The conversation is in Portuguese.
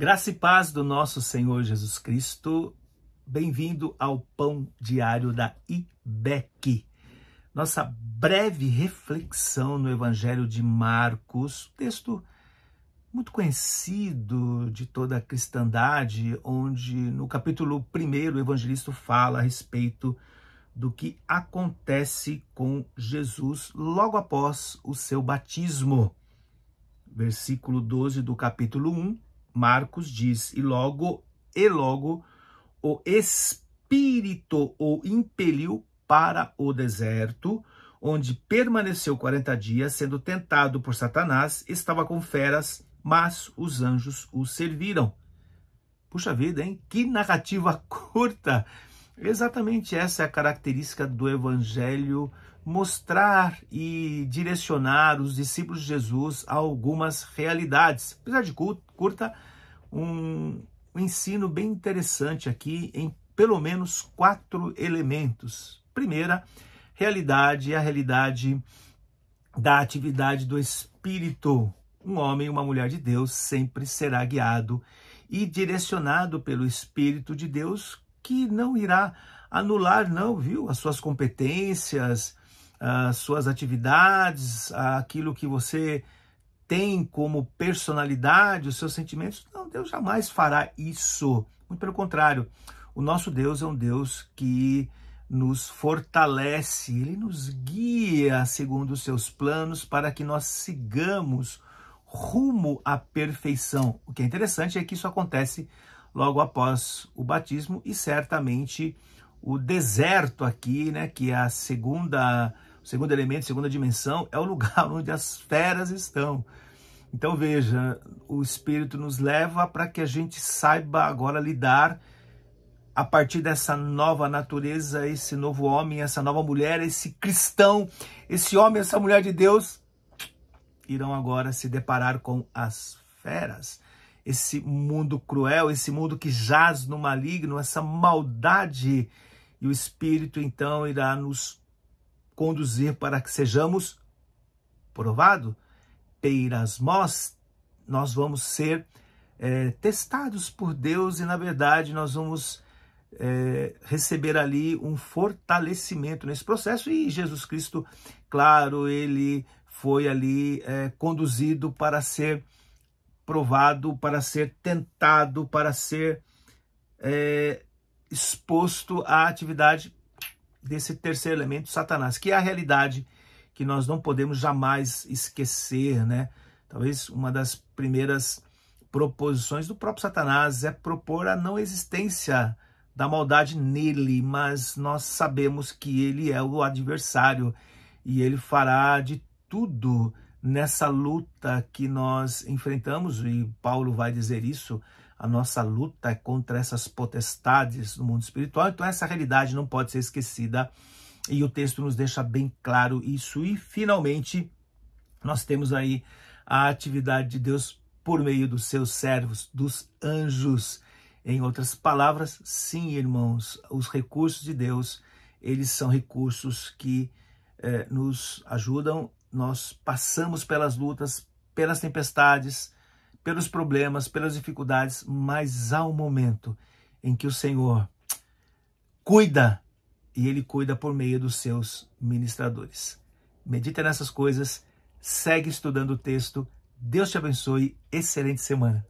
Graça e paz do nosso Senhor Jesus Cristo. Bem-vindo ao Pão Diário da IBEC. Nossa breve reflexão no Evangelho de Marcos, texto muito conhecido de toda a cristandade, onde no capítulo 1 o evangelista fala a respeito do que acontece com Jesus logo após o seu batismo. Versículo 12 do capítulo 1 Marcos diz, e logo, e logo, o Espírito o impeliu para o deserto, onde permaneceu 40 dias, sendo tentado por Satanás, estava com feras, mas os anjos o serviram. Puxa vida, hein? Que narrativa curta! Exatamente essa é a característica do Evangelho mostrar e direcionar os discípulos de Jesus a algumas realidades. Apesar de curta, um ensino bem interessante aqui em pelo menos quatro elementos. Primeira, realidade, a realidade da atividade do Espírito. Um homem e uma mulher de Deus sempre será guiado e direcionado pelo Espírito de Deus que não irá anular, não, viu, as suas competências, as suas atividades, aquilo que você tem como personalidade, os seus sentimentos. Não, Deus jamais fará isso. Muito pelo contrário, o nosso Deus é um Deus que nos fortalece, ele nos guia segundo os seus planos para que nós sigamos rumo à perfeição. O que é interessante é que isso acontece logo após o batismo e certamente o deserto aqui, né, que é a segunda, o segundo elemento, segunda dimensão, é o lugar onde as feras estão. Então veja, o espírito nos leva para que a gente saiba agora lidar a partir dessa nova natureza, esse novo homem, essa nova mulher, esse cristão, esse homem, essa mulher de Deus irão agora se deparar com as feras esse mundo cruel, esse mundo que jaz no maligno, essa maldade. E o Espírito então irá nos conduzir para que sejamos provado peirasmos, nós vamos ser é, testados por Deus e, na verdade, nós vamos é, receber ali um fortalecimento nesse processo. E Jesus Cristo, claro, ele foi ali é, conduzido para ser provado, para ser tentado, para ser é, exposto à atividade desse terceiro elemento, Satanás, que é a realidade que nós não podemos jamais esquecer, né? Talvez uma das primeiras proposições do próprio Satanás é propor a não existência da maldade nele, mas nós sabemos que ele é o adversário e ele fará de tudo nessa luta que nós enfrentamos, e Paulo vai dizer isso, a nossa luta é contra essas potestades no mundo espiritual. Então, essa realidade não pode ser esquecida e o texto nos deixa bem claro isso. E, finalmente, nós temos aí a atividade de Deus por meio dos seus servos, dos anjos. Em outras palavras, sim, irmãos, os recursos de Deus, eles são recursos que eh, nos ajudam nós passamos pelas lutas, pelas tempestades, pelos problemas, pelas dificuldades, mas há um momento em que o Senhor cuida e ele cuida por meio dos seus ministradores. Medita nessas coisas, segue estudando o texto. Deus te abençoe. Excelente semana.